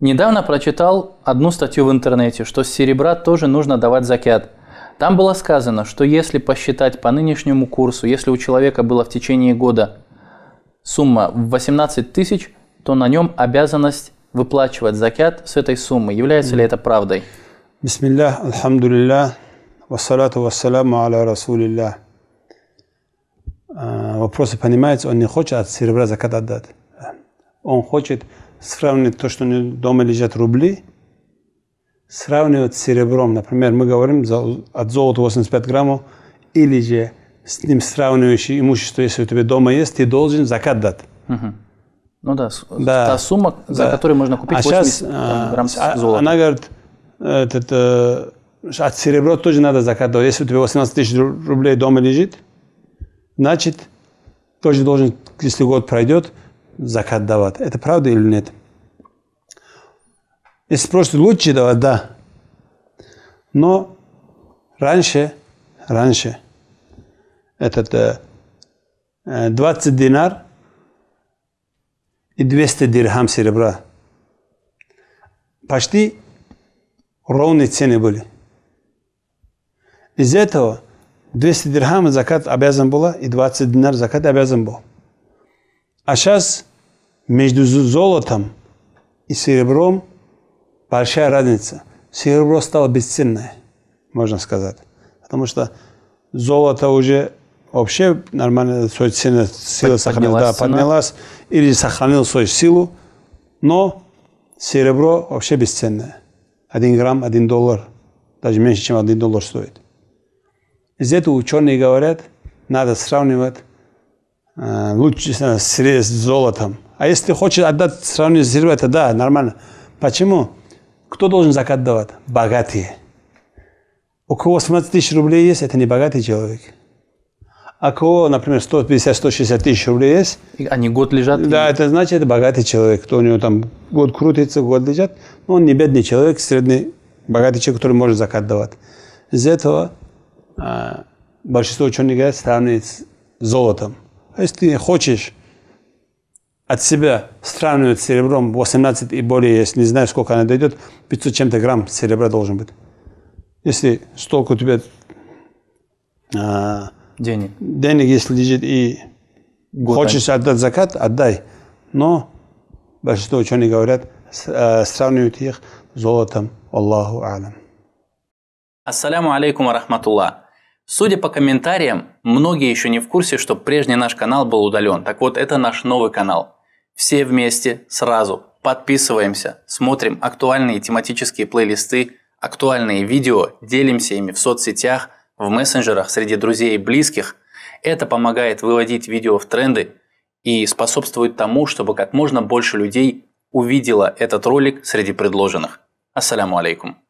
Недавно прочитал одну статью в интернете, что с серебра тоже нужно давать закят. Там было сказано, что если посчитать по нынешнему курсу, если у человека было в течение года сумма в 18 тысяч, то на нем обязанность выплачивать закят с этой суммы. Является ли это правдой? Бисмиллях, алхамдулиллях, вассалату вассаламу аля расулиллях. А, вопросы понимаете, он не хочет от серебра закат отдать. Он хочет сравнивать то, что у него дома лежат рубли, сравнивать с серебром. Например, мы говорим от золота 85 граммов, или же с ним сравнивающее имущество, если у тебя дома есть, ты должен закат дать. Угу. Ну да, да, та сумма, да. за которую можно купить а 80 сейчас, а, грамм а, золота. Она говорит, этот э, от серебра тоже надо закат давать. Если у тебя 18 тысяч рублей дома лежит, значит, тоже должен, если год пройдет, закат давать. Это правда или нет? Если спросите, лучше давать, да. Но раньше, раньше, этот 20 э, э, динар и 200 дирхам серебра. Почти ровные цены были. Из этого 200 дирхам закат обязан было, и 20 динар закат обязан был. А сейчас между золотом и серебром большая разница. Серебро стало бесценное, можно сказать. Потому что золото уже вообще нормально, свою цену, силу поднялась, да, поднялась или сохранил свою силу, но серебро вообще бесценное. Один грамм, один доллар, даже меньше, чем один доллар стоит. Здесь ученые говорят, надо сравнивать э, лучше э, с золотом – а если хочет отдать, сравнить с зирвой, это да, нормально. Почему? Кто должен закат давать? Богатые. У кого 18 тысяч рублей есть, это не богатый человек. А у кого, например, 150-160 тысяч рублей есть. Они год лежат? Да, и... это значит, это богатый человек. Кто у него там год крутится, год лежат. Но ну, он не бедный человек, средний богатый человек, который может закат давать. Из этого а, большинство ученых говорят, сравнивают с золотом. А если ты хочешь от себя сравнивать с серебром 18 и более, если не знаю, сколько она дойдет, 500 чем-то грамм серебра должен быть. Если столько у тебя а, денег. денег, если лежит и Год хочешь они. А? отдать закат, отдай. Но большинство ученых говорят, э, сравнивают их с золотом. Аллаху алям. Ассаляму алейкум рахматулла. Судя по комментариям, многие еще не в курсе, что прежний наш канал был удален. Так вот, это наш новый канал. Все вместе, сразу. Подписываемся, смотрим актуальные тематические плейлисты, актуальные видео, делимся ими в соцсетях, в мессенджерах, среди друзей и близких. Это помогает выводить видео в тренды и способствует тому, чтобы как можно больше людей увидела этот ролик среди предложенных. Ассаляму алейкум.